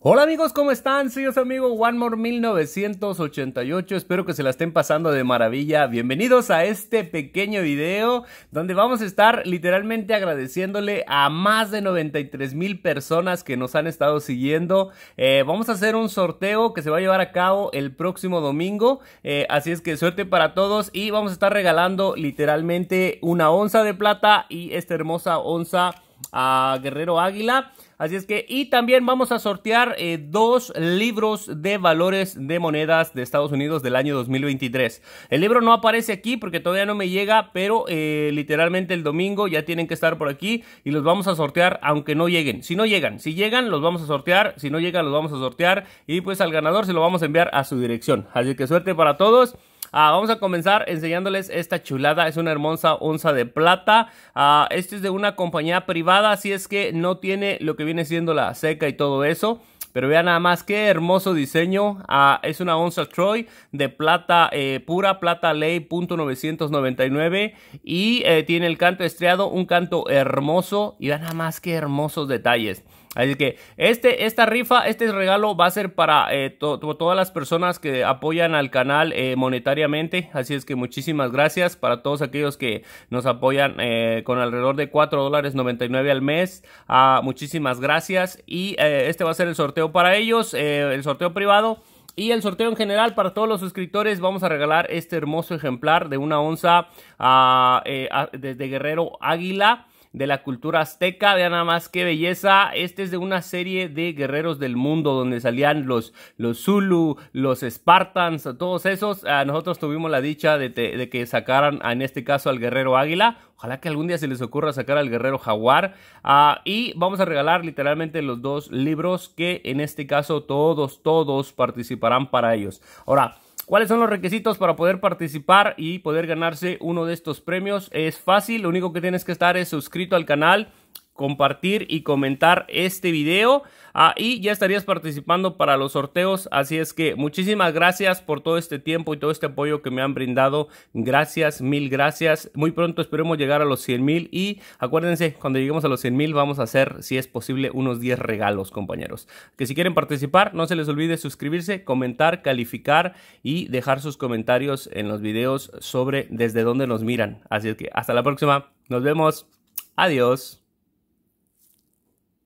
Hola amigos, ¿cómo están? Soy su amigo One More 1988. Espero que se la estén pasando de maravilla. Bienvenidos a este pequeño video donde vamos a estar literalmente agradeciéndole a más de 93 mil personas que nos han estado siguiendo. Eh, vamos a hacer un sorteo que se va a llevar a cabo el próximo domingo. Eh, así es que suerte para todos y vamos a estar regalando literalmente una onza de plata y esta hermosa onza a Guerrero Águila. Así es que, y también vamos a sortear eh, dos libros de valores de monedas de Estados Unidos del año 2023. El libro no aparece aquí porque todavía no me llega, pero eh, literalmente el domingo ya tienen que estar por aquí y los vamos a sortear aunque no lleguen. Si no llegan, si llegan los vamos a sortear, si no llegan los vamos a sortear y pues al ganador se lo vamos a enviar a su dirección. Así que suerte para todos. Ah, vamos a comenzar enseñándoles esta chulada. Es una hermosa onza de plata. Ah, este es de una compañía privada, así es que no tiene lo que viene siendo la seca y todo eso. Pero vean nada más qué hermoso diseño. Ah, es una onza Troy de plata eh, pura, plata ley .999, y eh, tiene el canto estriado, un canto hermoso y vean nada más qué hermosos detalles. Así que este, esta rifa, este regalo va a ser para eh, todas las personas que apoyan al canal eh, monetariamente. Así es que muchísimas gracias para todos aquellos que nos apoyan eh, con alrededor de 4 dólares 99 al mes. Ah, muchísimas gracias. Y este va a ser el sorteo para ellos, el sorteo privado. Y el sorteo en general para todos los suscriptores vamos a regalar este hermoso ejemplar de una onza uh, Guerrero Águila de la cultura azteca. Vean nada más qué belleza. Este es de una serie de guerreros del mundo donde salían los, los Zulu, los Spartans, todos esos. Ah, nosotros tuvimos la dicha de, que sacaran, en este caso, al guerrero águila. Ojalá que algún día se les ocurra sacar al guerrero jaguar. Ah, y vamos a regalar literalmente los dos libros que en este caso todos, todos participarán para ellos. Ahora, ¿Cuáles son los requisitos para poder participar y poder ganarse uno de estos premios? Es fácil, lo único que tienes que estar es suscrito al canal compartir y comentar este video ahí ya estarías participando para los sorteos. Así es que muchísimas gracias por todo este tiempo y todo este apoyo que me han brindado. Gracias, mil gracias. Muy pronto esperemos llegar a los 100 mil y acuérdense, cuando lleguemos a los 100 mil vamos a hacer, si es posible, unos 10 regalos, compañeros. Que si quieren participar, no se les olvide suscribirse, comentar, calificar y dejar sus comentarios en los videos sobre desde dónde nos miran. Así es que hasta la próxima. Nos vemos. Adiós.